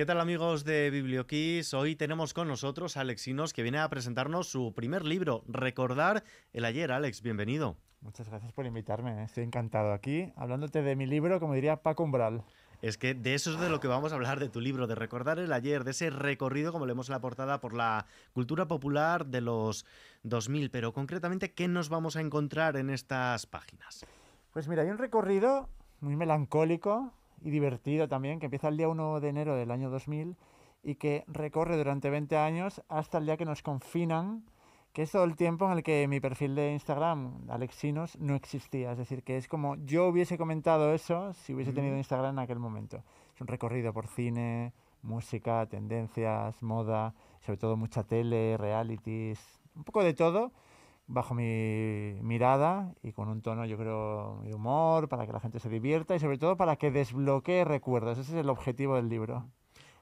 ¿Qué tal amigos de Biblioquis? Hoy tenemos con nosotros a Alexinos que viene a presentarnos su primer libro, Recordar el ayer. Alex, bienvenido. Muchas gracias por invitarme, eh. estoy encantado aquí, hablándote de mi libro, como diría Paco Umbral. Es que de eso es de lo que vamos a hablar de tu libro, de recordar el ayer, de ese recorrido, como leemos en la portada, por la cultura popular de los 2000. Pero concretamente, ¿qué nos vamos a encontrar en estas páginas? Pues mira, hay un recorrido muy melancólico, y divertido también, que empieza el día 1 de enero del año 2000 y que recorre durante 20 años hasta el día que nos confinan, que es todo el tiempo en el que mi perfil de Instagram, Alexinos, no existía. Es decir, que es como yo hubiese comentado eso si hubiese tenido Instagram en aquel momento. Es un recorrido por cine, música, tendencias, moda, sobre todo mucha tele, realities, un poco de todo bajo mi mirada y con un tono, yo creo, de humor, para que la gente se divierta y sobre todo para que desbloquee recuerdos. Ese es el objetivo del libro.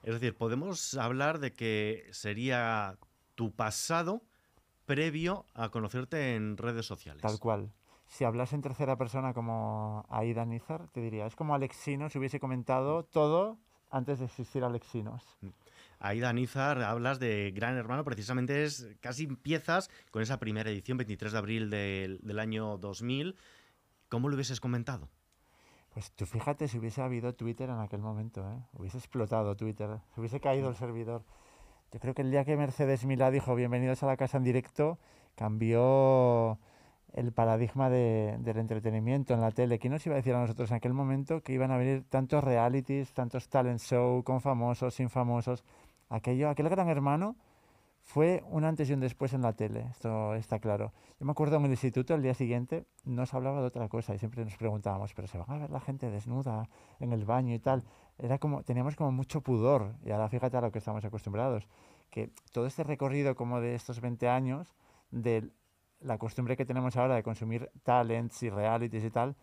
Es decir, podemos hablar de que sería tu pasado previo a conocerte en redes sociales. Tal cual. Si hablas en tercera persona como Aida Nizar, te diría, es como Alexinos hubiese comentado mm. todo antes de existir Alexinos. Mm ahí Danizar hablas de Gran Hermano, precisamente es casi empiezas con esa primera edición, 23 de abril del, año 2000. ¿Cómo lo hubieses comentado? Pues tú fíjate si hubiese habido Twitter en aquel momento, ¿eh? hubiese explotado Twitter, se hubiese caído el servidor. Yo creo que el día que Mercedes Milá dijo bienvenidos a la casa en directo, cambió el paradigma del entretenimiento en la tele. ¿Quién nos iba a decir a nosotros en aquel momento que iban a venir tantos realities, tantos talent show con famosos, sin famosos? Aquello, aquel gran hermano fue un antes y un después en la tele, esto está claro. Yo me acuerdo en el instituto, el día siguiente, nos hablaba de otra cosa y siempre nos preguntábamos, pero se van a ver la gente desnuda en el baño y tal. Era como, teníamos como mucho pudor, y ahora fíjate a lo que estamos acostumbrados, que todo este recorrido como de estos 20 años, de la costumbre que tenemos ahora de consumir talents y realities y tal,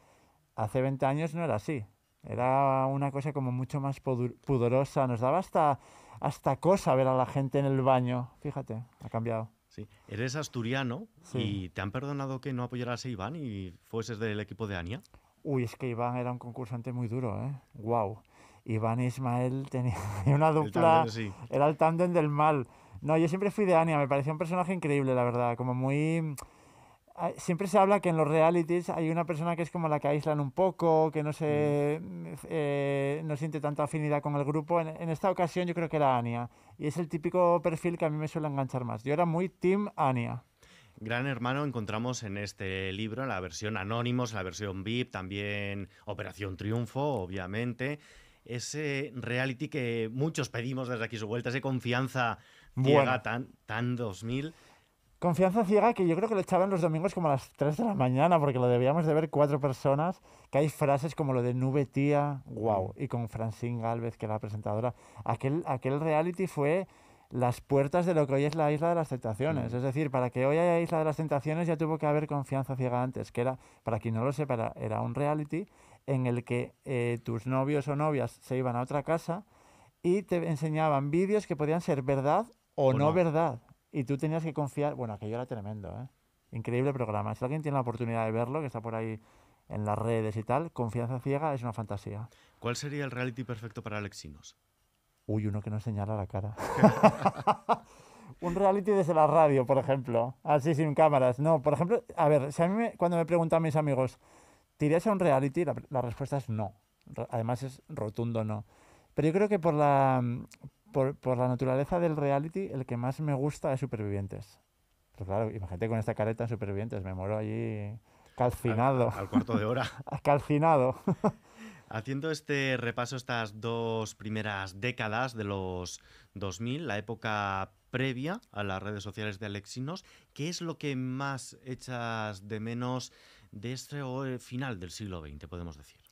hace 20 años no era así. Era una cosa como mucho más pudorosa, nos daba hasta hasta cosa ver a la gente en el baño. Fíjate, ha cambiado. Sí. Eres asturiano y te han perdonado que no apoyaras a Iván y fueses del equipo de Ania. Uy, es que Iván era un concursante muy duro, ¿eh? Wow. Iván y Ismael tenían una dupla. Era el tándem del mal. No, yo siempre fui de Ania, me parecía un personaje increíble, la verdad. Como muy siempre se habla que en los realities hay una persona que es como la que aíslan un poco, que no mm. eh, no siente tanta afinidad con el grupo. En, esta ocasión yo creo que era Ania. Y es el típico perfil que a mí me suele enganchar más. Yo era muy team Ania. Gran Hermano encontramos en este libro la versión Anónimos, la versión VIP, también Operación Triunfo, obviamente. Ese reality que muchos pedimos desde aquí su vuelta, esa confianza tan 2000. Confianza ciega que yo creo que lo echaban los domingos como a las 3 de la mañana, porque lo debíamos de ver cuatro personas, que hay frases como lo de nube tía, wow, mm. y con Francine Galvez, que era la presentadora. Aquel, aquel reality fue las puertas de lo que hoy es la Isla de las Tentaciones. Mm. Es decir, para que hoy haya Isla de las Tentaciones ya tuvo que haber Confianza Ciega antes, que era, para quien no lo sepa, era, un reality en el que eh, tus novios o novias se iban a otra casa y te enseñaban vídeos que podían ser verdad o, no verdad. Y tú tenías que confiar, bueno, aquello era tremendo, ¿eh? Increíble programa. Si alguien tiene la oportunidad de verlo, que está por ahí en las redes y tal, Confianza Ciega es una fantasía. ¿Cuál sería el reality perfecto para Alexinos? Uy, uno que no señala la cara. un reality desde la radio, por ejemplo. Así sin cámaras. No, por ejemplo, a ver, si a mí cuando me preguntan mis amigos, ¿tirías a un reality? la respuesta es no. Además es rotundo no. Pero yo creo que por la, por, la naturaleza del reality, el que más me gusta es Supervivientes. Pero claro, imagínate con esta careta en Supervivientes, me muero allí calcinado. Al, al cuarto de hora. calcinado. Haciendo este repaso, estas dos primeras décadas de los 2000, la época previa a las redes sociales de Alexinos, ¿qué es lo que más echas de menos de este eh, final del siglo XX, podemos decir?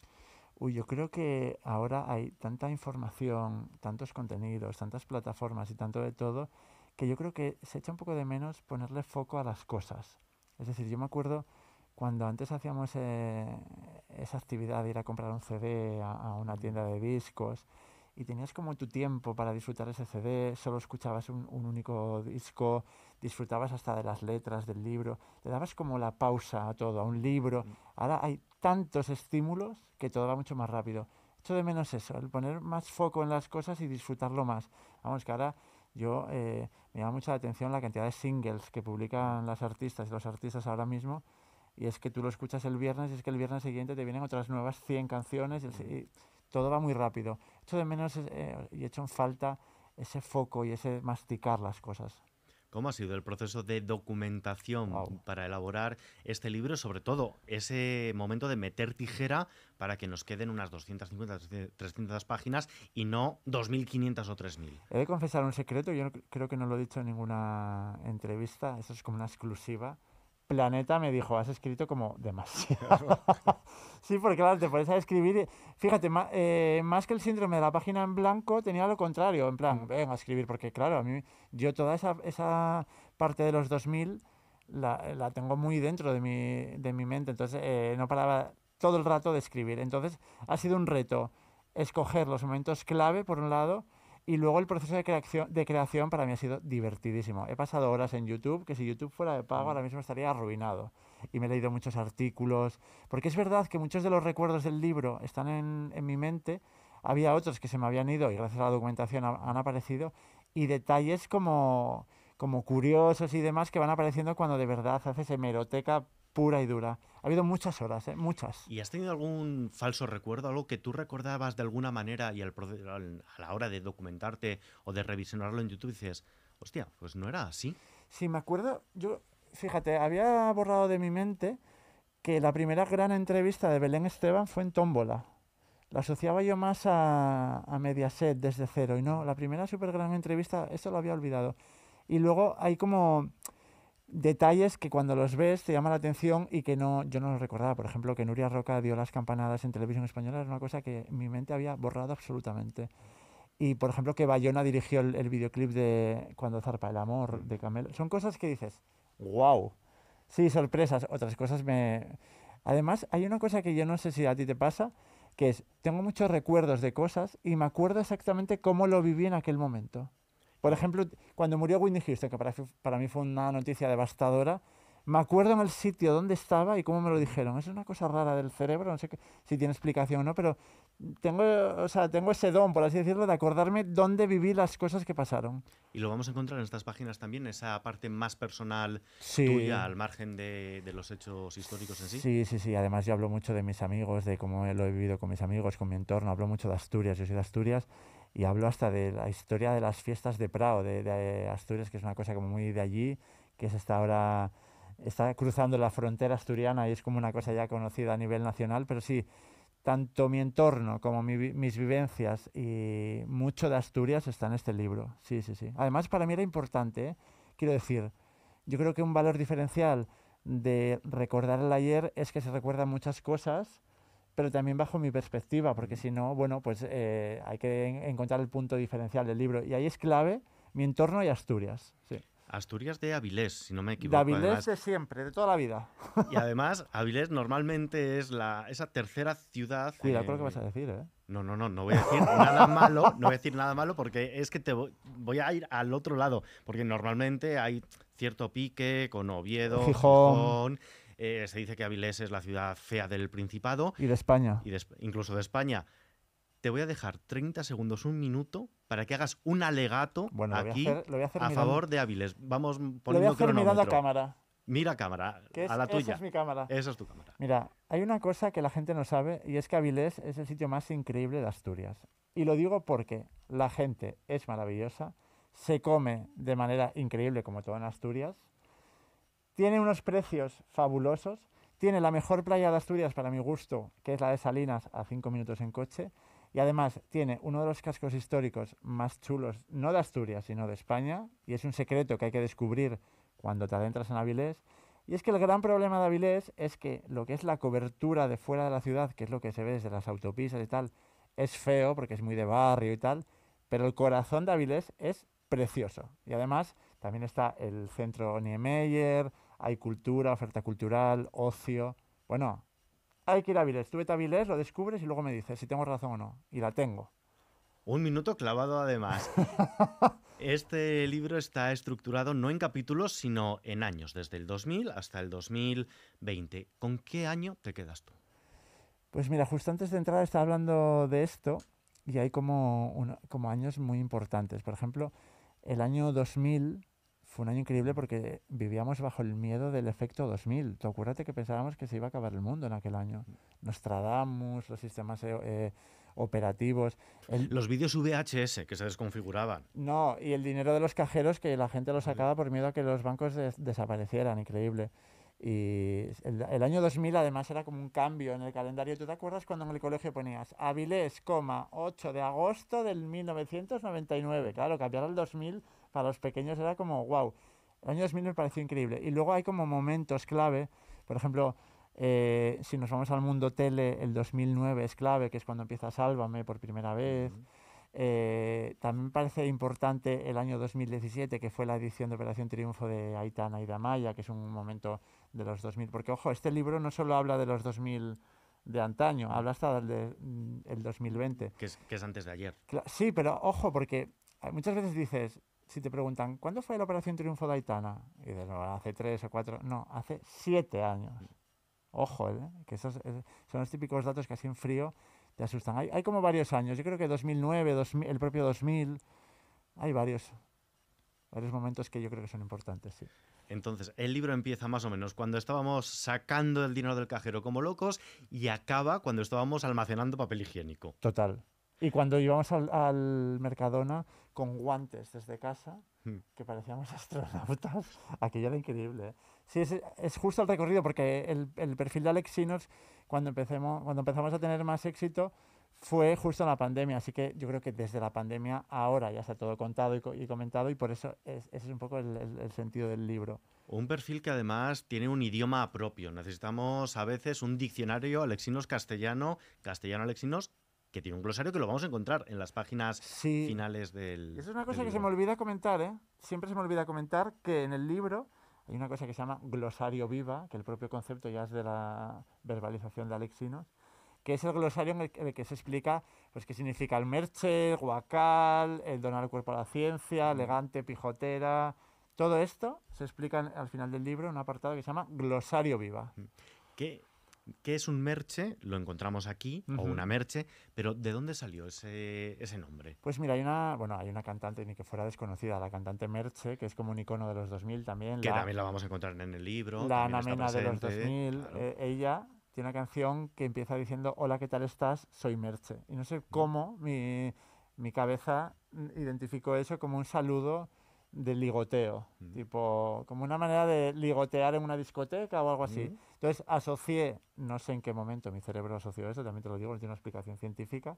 Uy, yo creo que ahora hay tanta información, tantos contenidos, tantas plataformas y tanto de todo, que yo creo que se echa un poco de menos ponerle foco a las cosas. Es decir, yo me acuerdo cuando antes hacíamos eh, esa actividad de ir a comprar un CD a una tienda de discos, y tenías como tu tiempo para disfrutar ese CD, solo escuchabas un, único disco, disfrutabas hasta de las letras del libro, te dabas como la pausa a todo, a un libro. Mm. Ahora hay tantos estímulos que todo va mucho más rápido. Echo de menos eso, el poner más foco en las cosas y disfrutarlo más. Vamos, que ahora yo eh, me llama mucho la atención la cantidad de singles que publican las artistas y los artistas ahora mismo. Y es que tú lo escuchas el viernes y es que el viernes siguiente te vienen otras nuevas 100 canciones mm. y todo va muy rápido hecho de menos eh, y hecho en falta ese foco y ese masticar las cosas. ¿Cómo ha sido el proceso de documentación para elaborar este libro? Sobre todo, ese momento de meter tijera para que nos queden unas 250, 300 páginas y no 2.500 o 3.000. He de confesar un secreto, yo creo que no lo he dicho en ninguna entrevista, eso es como una exclusiva la neta me dijo, has escrito como demasiado. sí, porque claro, te pones a escribir. Fíjate, eh, más que el síndrome de la página en blanco, tenía lo contrario, en plan, mm. venga a escribir, porque claro, a mí, yo toda esa, esa parte de los 2000 la, la tengo muy dentro de mi, de mi mente, entonces eh, no paraba todo el rato de escribir. Entonces ha sido un reto escoger los momentos clave, por un lado, y luego el proceso de creación, de creación para mí ha sido divertidísimo. He pasado horas en YouTube, que si YouTube fuera de pago mm. ahora mismo estaría arruinado. Y me he leído muchos artículos, porque es verdad que muchos de los recuerdos del libro están en, en mi mente. Había otros que se me habían ido y gracias a la documentación han, aparecido. Y detalles como, como curiosos y demás que van apareciendo cuando de verdad haces hemeroteca pura y dura. Ha habido muchas horas, ¿eh? muchas. ¿Y has tenido algún falso recuerdo, algo que tú recordabas de alguna manera y al, a la hora de documentarte o de revisionarlo en YouTube dices, hostia, pues no era así? Sí, me acuerdo, yo, fíjate, había borrado de mi mente que la primera gran entrevista de Belén Esteban fue en Tómbola. La asociaba yo más a, a Mediaset desde cero y no, la primera super gran entrevista, eso lo había olvidado. Y luego hay como detalles que cuando los ves te llama la atención y que no yo no los recordaba. Por ejemplo, que Nuria Roca dio las campanadas en televisión española es una cosa que mi mente había borrado absolutamente. Y por ejemplo, que Bayona dirigió el, videoclip de Cuando zarpa el amor de Camelo. Son cosas que dices, wow. Sí, sorpresas. Otras cosas me... Además, hay una cosa que yo no sé si a ti te pasa, que es, tengo muchos recuerdos de cosas y me acuerdo exactamente cómo lo viví en aquel momento. Por ejemplo, cuando murió Whitney Houston, que para, mí fue una noticia devastadora, me acuerdo en el sitio donde estaba y cómo me lo dijeron. Es una cosa rara del cerebro, no sé si tiene explicación o no, pero tengo, o sea, tengo ese don, por así decirlo, de acordarme dónde viví las cosas que pasaron. Y lo vamos a encontrar en estas páginas también, esa parte más personal tuya, al margen de, de, los hechos históricos en sí. Sí, sí, sí. Además, yo hablo mucho de mis amigos, de cómo lo he vivido con mis amigos, con mi entorno. Hablo mucho de Asturias, yo soy de Asturias y hablo hasta de la historia de las fiestas de Prado, de, Asturias, que es una cosa como muy de allí, que es hasta ahora, está cruzando la frontera asturiana y es como una cosa ya conocida a nivel nacional, pero sí, tanto mi entorno como mis vivencias y mucho de Asturias está en este libro, sí, sí, sí. Además, para mí era importante, ¿eh? quiero decir, yo creo que un valor diferencial de recordar el ayer es que se recuerdan muchas cosas, pero también bajo mi perspectiva, porque si no, bueno, pues eh, hay que encontrar el punto diferencial del libro. Y ahí es clave mi entorno y Asturias. Asturias de Avilés, si no me equivoco. De Avilés de siempre, de toda la vida. Y además, Avilés normalmente es la, esa tercera ciudad. Cuidado con lo que vas a decir, ¿eh? No, no, no, no voy a decir nada malo, no voy a decir nada malo porque es que te voy, a ir al otro lado, porque normalmente hay cierto pique con Oviedo, Gijón eh, se dice que Avilés es la ciudad fea del Principado. Y de España. Y incluso de España. Te voy a dejar 30 segundos, un minuto, para que hagas un alegato aquí a, favor de Avilés. Vamos poniendo lo voy a hacer mirando cámara. Mira cámara, a la tuya. Esa es mi cámara. Esa es tu cámara. Mira, hay una cosa que la gente no sabe y es que Avilés es el sitio más increíble de Asturias. Y lo digo porque la gente es maravillosa, se come de manera increíble como todo en Asturias, tiene unos precios fabulosos. Tiene la mejor playa de Asturias para mi gusto, que es la de Salinas, a 5 minutos en coche. Y además tiene uno de los cascos históricos más chulos, no de Asturias, sino de España. Y es un secreto que hay que descubrir cuando te adentras en Avilés. Y es que el gran problema de Avilés es que lo que es la cobertura de fuera de la ciudad, que es lo que se ve desde las autopistas y tal, es feo porque es muy de barrio y tal. Pero el corazón de Avilés es precioso. Y además también está el centro Niemeyer, hay cultura, oferta cultural, ocio. Bueno, hay que ir a Vilés. Tú vete a Vilés, lo descubres y luego me dices si tengo razón o no. Y la tengo. Un minuto clavado además. este libro está estructurado no en capítulos, sino en años, desde el 2000 hasta el 2020. ¿Con qué año te quedas tú? Pues mira, justo antes de entrar estaba hablando de esto y hay como, como años muy importantes. Por ejemplo, el año 2000 fue un año increíble porque vivíamos bajo el miedo del efecto 2000. Te acuérdate que pensábamos que se iba a acabar el mundo en aquel año. Nostradamus, los sistemas eh, eh, operativos. Los vídeos VHS que se desconfiguraban. No, y el dinero de los cajeros que la gente lo sacaba por miedo a que los bancos desaparecieran, increíble. Y el, año 2000 además era como un cambio en el calendario. ¿Tú te acuerdas cuando en el colegio ponías Avilés, 8 de agosto del 1999? Claro, cambiar al 2000 para los pequeños era como, wow, el año 2000 me pareció increíble. Y luego hay como momentos clave, por ejemplo, eh, si nos vamos al mundo tele, el 2009 es clave, que es cuando empieza Sálvame por primera vez. Eh, también parece importante el año 2017, que fue la edición de Operación Triunfo de Aitana y de Amaya, que es un momento de los 2000. Porque, ojo, este libro no solo habla de los 2000 de antaño, habla hasta del mm, el 2020. Que es, que es antes de ayer. Sí, pero ojo, porque eh, muchas veces dices, si te preguntan, ¿cuándo fue la Operación Triunfo de Y de nuevo, hace tres o cuatro, no, hace siete años. Ojo, ¿eh? que esos eh, son los típicos datos que así en frío te asustan. Hay, como varios años, yo creo que 2009, 2000, el propio 2000, hay varios, varios momentos que yo creo que son importantes, sí. Entonces, el libro empieza más o menos cuando estábamos sacando el dinero del cajero como locos y acaba cuando estábamos almacenando papel higiénico. Total, y cuando íbamos al, Mercadona con guantes desde casa, hmm. que parecíamos astronautas, aquello era increíble. ¿eh? Sí, es, justo el recorrido, porque el, perfil de Alexinos, cuando, cuando empezamos a tener más éxito, fue justo en la pandemia, así que yo creo que desde la pandemia ahora ya está todo contado y, comentado y por eso es, ese es un poco el, sentido del libro. Un perfil que además tiene un idioma propio. Necesitamos a veces un diccionario alexinos castellano, castellano alexinos que tiene un glosario que lo vamos a encontrar en las páginas finales del. Eso es una cosa que se me olvida comentar, ¿eh? Siempre se me olvida comentar que en el libro hay una cosa que se llama glosario viva, que el propio concepto ya es de la verbalización de Alexinos, que es el glosario en el, que se explica pues, qué significa el merche, el guacal, el donar el cuerpo a la ciencia, elegante, pijotera. Todo esto se explica al final del libro en un apartado que se llama glosario viva. ¿Qué? ¿Qué es un merche? Lo encontramos aquí, o una merche, pero ¿de dónde salió ese, nombre? Pues mira, hay una, bueno, hay una cantante, ni que fuera desconocida, la cantante Merche, que es como un icono de los 2000 también. Que también la vamos a encontrar en el libro. La Anamena de los 2000, eh, ella tiene una canción que empieza diciendo, hola, ¿qué tal estás? Soy Merche. Y no sé mm. cómo mi, mi cabeza identificó eso como un saludo de ligoteo, mm. tipo, como una manera de ligotear en una discoteca o algo así. Mm. Entonces asocié, no sé en qué momento mi cerebro asoció eso, también te lo digo, no tiene una explicación científica,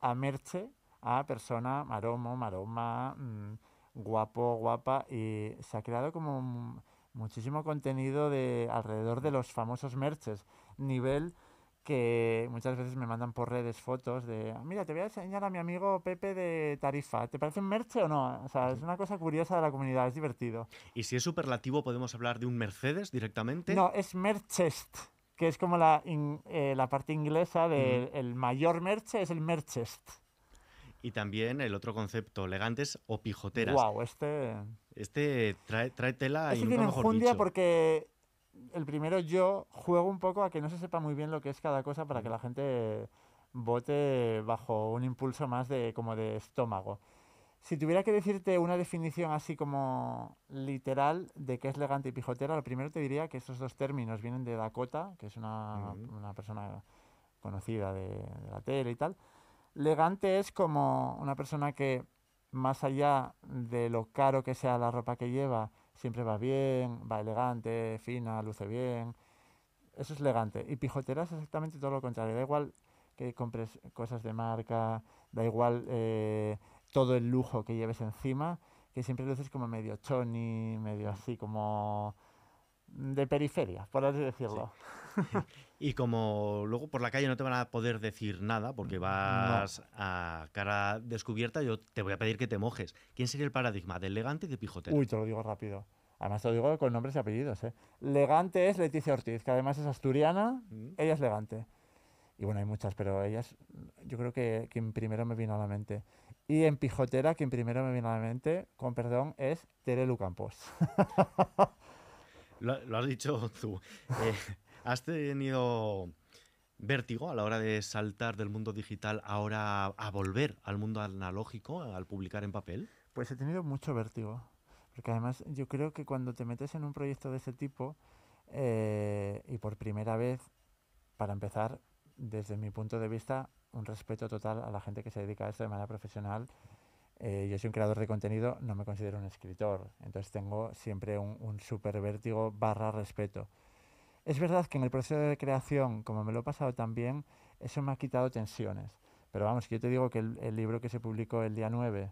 a merche, a persona, maromo, maroma, mm, guapo, guapa, y se ha creado como muchísimo contenido de alrededor de los famosos merches, nivel que muchas veces me mandan por redes fotos de, ah, mira, te voy a enseñar a mi amigo Pepe de Tarifa, ¿te parece un merche o no? O sea, es una cosa curiosa de la comunidad, es divertido. ¿Y si es superlativo, podemos hablar de un Mercedes directamente? No, es merchest, que es como la, eh, la parte inglesa del mayor merche, es el merchest. Y también el otro concepto, elegantes o pijoteras. Wow, este... Este trae, tela es y este nunca tiene enjundia porque el primero yo juego un poco a que no se sepa muy bien lo que es cada cosa para que la gente vote bajo un impulso más de como de estómago. Si tuviera que decirte una definición así como literal de qué es legante y pijotera, lo primero te diría que estos dos términos vienen de Dakota, que es una, persona conocida de, de, la tele y tal. Legante es como una persona que, más allá de lo caro que sea la ropa que lleva, siempre va bien, va elegante, fina, luce bien. Eso es elegante. Y pijoteras exactamente todo lo contrario. Da igual que compres cosas de marca, da igual eh, todo el lujo que lleves encima, que siempre luces como medio choni, medio así como de periferia, por así decirlo. Y como luego por la calle no te van a poder decir nada porque vas a cara descubierta, yo te voy a pedir que te mojes. ¿Quién sería el paradigma de elegante y de Pijotera? Uy, te lo digo rápido. Además te lo digo con nombres y apellidos. ¿eh? Legante es Leticia Ortiz, que además es asturiana, mm. ella es legante. Y bueno, hay muchas, pero ellas, yo creo que quien primero me vino a la mente. Y en pijotera, quien primero me vino a la mente, con perdón, es Terelu Campos. Lo, has dicho tú. Eh, ¿Has tenido vértigo a la hora de saltar del mundo digital ahora a volver al mundo analógico, al publicar en papel? Pues he tenido mucho vértigo. Porque además yo creo que cuando te metes en un proyecto de ese tipo, eh, y por primera vez, para empezar, desde mi punto de vista, un respeto total a la gente que se dedica a eso de manera profesional eh, yo soy un creador de contenido, no me considero un escritor, entonces tengo siempre un, un super vértigo barra respeto. Es verdad que en el proceso de creación, como me lo he pasado también, eso me ha quitado tensiones. Pero vamos, que yo te digo que el, libro que se publicó el día 9,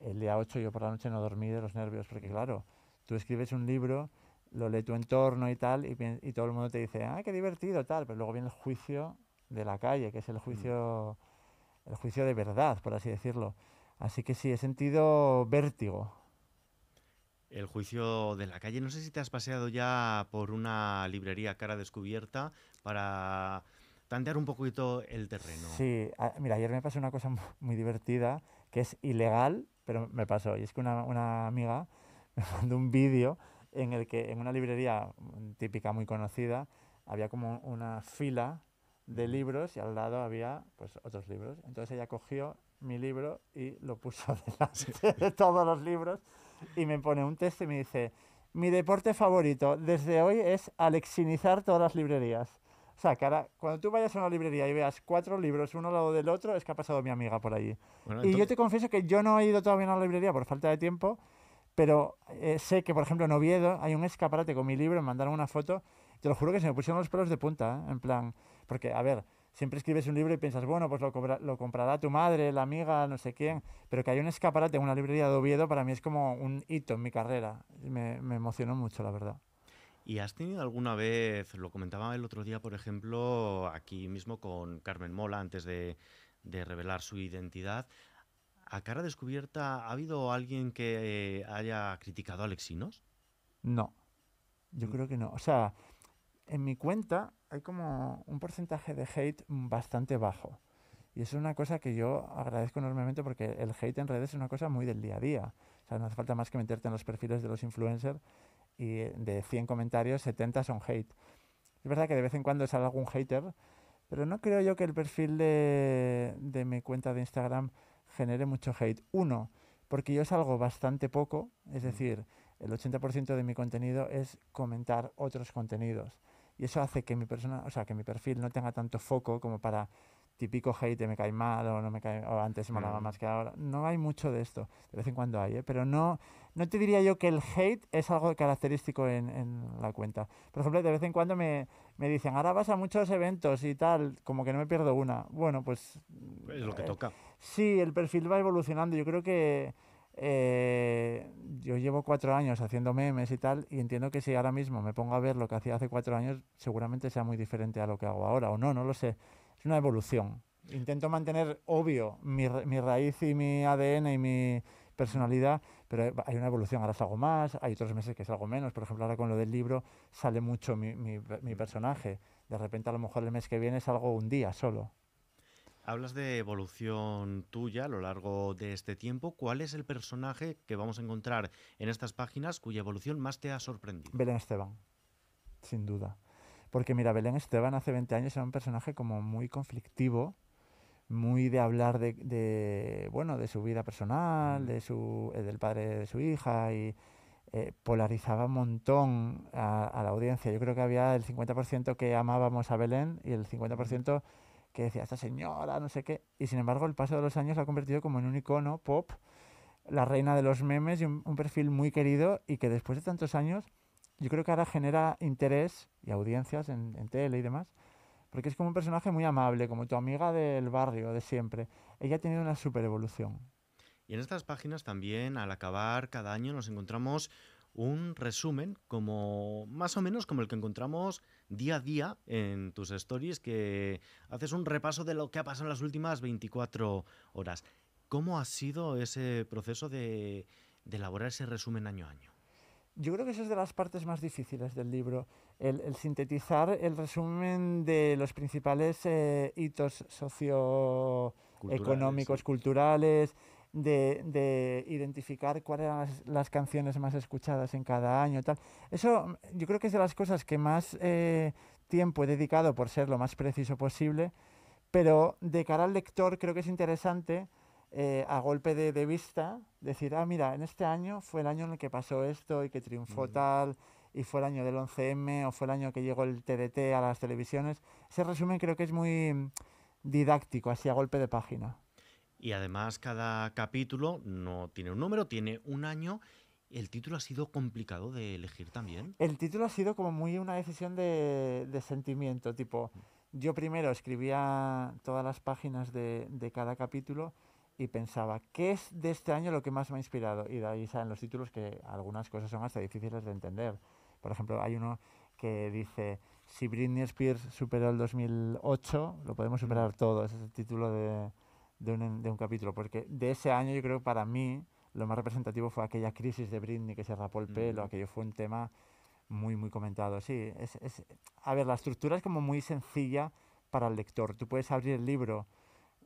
el día 8 yo por la noche no dormí de los nervios, porque claro, tú escribes un libro, lo lee tu entorno y tal, y, y todo el mundo te dice, ah, qué divertido, tal, pero luego viene el juicio de la calle, que es el mm. juicio, el juicio de verdad, por así decirlo. Así que sí, he sentido vértigo. El juicio de la calle. No sé si te has paseado ya por una librería cara descubierta para tantear un poquito el terreno. Sí, mira, ayer me pasó una cosa muy divertida que es ilegal, pero me pasó. Y es que una, amiga me mandó un vídeo en el que en una librería mm, típica muy conocida había como una fila de libros y al lado había pues otros libros. Entonces ella cogió mi libro y lo puso delante de todos los libros y me pone un test y me dice, mi deporte favorito desde hoy es alexinizar todas las librerías. O sea, que ahora, cuando tú vayas a una librería y veas cuatro libros uno al lado del otro, es que ha pasado mi amiga por allí. y yo te confieso que yo no he ido todavía a la librería por falta de tiempo, pero eh, sé que, por ejemplo, en Oviedo hay un escaparate con mi libro, me mandaron una foto, te lo juro que se me pusieron los pelos de punta, ¿eh? en plan, porque, a ver, siempre escribes un libro y piensas, bueno, pues lo, comprará tu madre, la amiga, no sé quién, pero que hay un escaparate en una librería de Oviedo para mí es como un hito en mi carrera. Me, emocionó mucho, la verdad. ¿Y has tenido alguna vez, lo comentaba el otro día, por ejemplo, aquí mismo con Carmen Mola, antes de, de revelar su identidad, a cara descubierta, ¿ha habido alguien que haya criticado a Alexinos? No, yo mm. creo que no. O sea, en mi cuenta hay como un porcentaje de hate bastante bajo. Y eso es una cosa que yo agradezco enormemente porque el hate en redes es una cosa muy del día a día. O sea, no hace falta más que meterte en los perfiles de los influencers y de 100 comentarios, 70 son hate. Es verdad que de vez en cuando sale algún hater, pero no creo yo que el perfil de, de mi cuenta de Instagram genere mucho hate. Uno, porque yo salgo bastante poco, es mm. decir, el 80% de mi contenido es comentar otros contenidos. Y eso hace que mi persona, o sea, que mi perfil no tenga tanto foco como para típico hate, me cae mal o no me cae, antes me molaba mm. más que ahora. No hay mucho de esto, de vez en cuando hay, ¿eh? pero no, no te diría yo que el hate es algo característico en, en la cuenta. Por ejemplo, de vez en cuando me, dicen, ahora vas a muchos eventos y tal, como que no me pierdo una. Bueno, pues... Es lo que eh, toca. Sí, el perfil va evolucionando. Yo creo que eh, yo llevo cuatro años haciendo memes y tal, y entiendo que si ahora mismo me pongo a ver lo que hacía hace cuatro años, seguramente sea muy diferente a lo que hago ahora, o no, no lo sé. Es una evolución. Intento mantener, obvio, mi, raíz y mi ADN y mi personalidad, pero hay una evolución, ahora salgo más, hay otros meses que algo menos, por ejemplo, ahora con lo del libro sale mucho mi, mi mm. personaje, de repente a lo mejor el mes que viene algo un día solo, Hablas de evolución tuya a lo largo de este tiempo. ¿Cuál es el personaje que vamos a encontrar en estas páginas cuya evolución más te ha sorprendido? Belén Esteban, sin duda. Porque mira, Belén Esteban hace 20 años era un personaje como muy conflictivo, muy de hablar de, bueno, de su vida personal, mm. de su, eh, del padre de su hija y eh, polarizaba un montón a, la audiencia. Yo creo que había el 50% que amábamos a Belén y el 50% que decía esta señora, no sé qué. Y sin embargo, el paso de los años la ha convertido como en un icono pop, la reina de los memes y un, perfil muy querido y que después de tantos años, yo creo que ahora genera interés y audiencias en, tele y demás, porque es como un personaje muy amable, como tu amiga del barrio de siempre. Ella ha tenido una super evolución. Y en estas páginas también, al acabar cada año, nos encontramos un resumen como más o menos como el que encontramos día a día en tus stories que haces un repaso de lo que ha pasado en las últimas 24 horas. ¿Cómo ha sido ese proceso de, elaborar ese resumen año a año? Yo creo que esa es de las partes más difíciles del libro, el, sintetizar el resumen de los principales eh, hitos socioeconómicos, culturales de, identificar cuáles eran las, canciones más escuchadas en cada año. Tal. Eso mm, yo creo que es de las cosas que más eh, tiempo he dedicado por ser lo más preciso posible, pero de cara al lector creo que es interesante. Eh, a golpe de, vista, decir, ah, mira, en este año fue el año en el que pasó esto y que triunfó tal, y fue el año del 11M, o fue el año que llegó el TDT a las televisiones. Ese resumen creo que es muy mm, didáctico, así a golpe de página. Y además cada capítulo no tiene un número, tiene un año. ¿El título ha sido complicado de elegir también? El título ha sido como muy una decisión de, sentimiento, tipo, yo primero escribía todas las páginas de, cada capítulo y pensaba, ¿qué es de este año lo que más me ha inspirado? Y de ahí salen los títulos que algunas cosas son hasta difíciles de entender. Por ejemplo, hay uno que dice, si Britney Spears superó el 2008, lo podemos superar mm. todo. Ese Es el título de, de un, capítulo, porque de ese año yo creo que para mí lo más representativo fue aquella crisis de Britney que se rapó el pelo, aquello fue un tema muy, muy comentado. Sí, es, a ver, la estructura es como muy sencilla para el lector. Tú puedes abrir el libro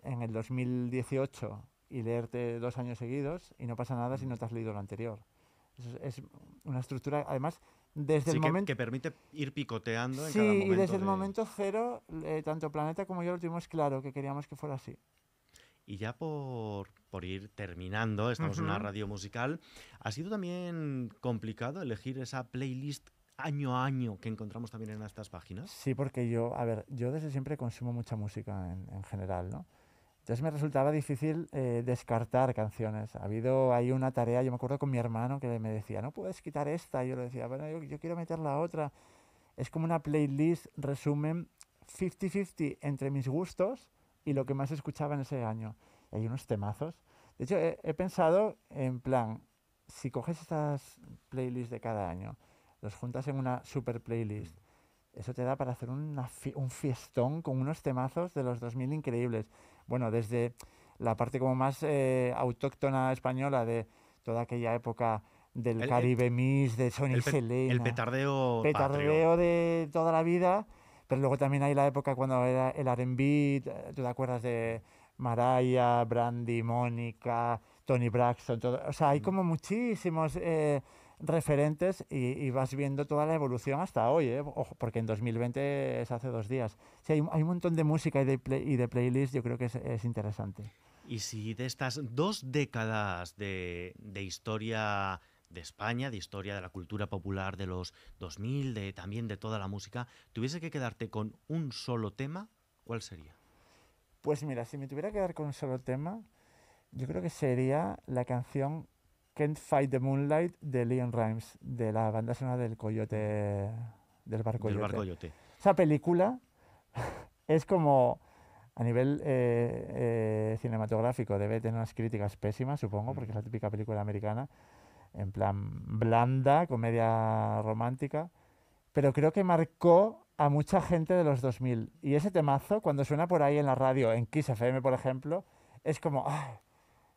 en el 2018 y leerte dos años seguidos y no pasa nada si no te has leído lo anterior. Es, una estructura, además, desde el momento... Que permite ir picoteando. Sí, y desde el momento cero, eh, tanto Planeta como yo lo tuvimos claro que queríamos que fuera así. Y ya por, por ir terminando, estamos en una radio musical, ha sido también complicado elegir esa playlist año a año que encontramos también en estas páginas. Sí, porque yo, a ver, yo desde siempre consumo mucha música en, general, ¿no? Entonces me resultaba difícil eh, descartar canciones. Ha habido ahí una tarea, yo me acuerdo con mi hermano que me decía, no puedes quitar esta. Y yo le decía, bueno, yo, yo quiero meter la otra. Es como una playlist resumen 50-50 entre mis gustos y lo que más escuchaba en ese año. Hay unos temazos. De hecho, he, pensado en plan, si coges estas playlists de cada año, los juntas en una super playlist, mm. eso te da para hacer un fiestón con unos temazos de los 2000 increíbles. Bueno, desde la parte como más eh, autóctona española de toda aquella época del Caribe Miss, de Sony el, El petardeo. Petardeo de toda la vida pero luego también hay la época cuando era el R&B, eh, tú te acuerdas de Mariah, Brandy, Mónica, Tony Braxton, todo. O sea, hay como muchísimos eh, referentes y, vas viendo toda la evolución hasta hoy, ¿eh? porque en 2020 es hace dos días. Sí, hay, hay, un montón de música y de, y de playlist, yo creo que es, interesante. Y si de estas dos décadas de, de historia de España, de historia de la cultura popular de los 2000, de, también de toda la música, tuviese que quedarte con un solo tema, ¿cuál sería? Pues mira, si me tuviera que quedar con un solo tema, yo creo que sería la canción Can't Fight the Moonlight de Leon Rimes, de la banda sonora del Coyote. Del barco Coyote. Esa película es como. A nivel eh, eh, cinematográfico debe tener unas críticas pésimas, supongo, porque es la típica película americana en plan blanda, comedia romántica, pero creo que marcó a mucha gente de los 2000. Y ese temazo, cuando suena por ahí en la radio, en Kiss FM, por ejemplo, es como, ah,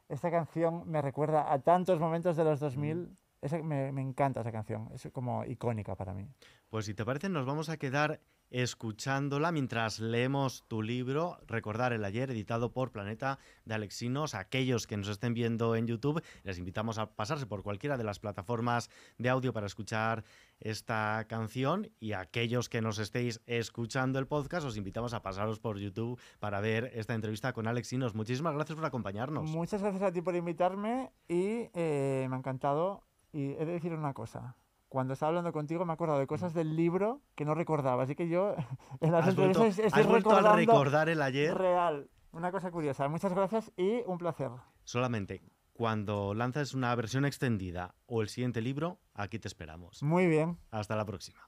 Esta canción me recuerda a tantos momentos de los 2000. Mm. me, me, encanta esa canción, es como icónica para mí. Pues si te parece, nos vamos a quedar escuchándola mientras leemos tu libro, Recordar el ayer, editado por Planeta de Alexinos. Aquellos que nos estén viendo en YouTube, les invitamos a pasarse por cualquiera de las plataformas de audio para escuchar esta canción y aquellos que nos estéis escuchando el podcast, os invitamos a pasaros por YouTube para ver esta entrevista con Alexinos. Muchísimas gracias por acompañarnos. Muchas gracias a ti por invitarme y eh, me ha encantado. Y he de decir una cosa, cuando estaba hablando contigo me he de cosas del libro que no recordaba. Así que yo en las entrevistas vuelto, estoy has a recordar el ayer. Real. Una cosa curiosa. Muchas gracias y un placer. Solamente cuando lanzas una versión extendida o el siguiente libro, aquí te esperamos. Muy bien. Hasta la próxima.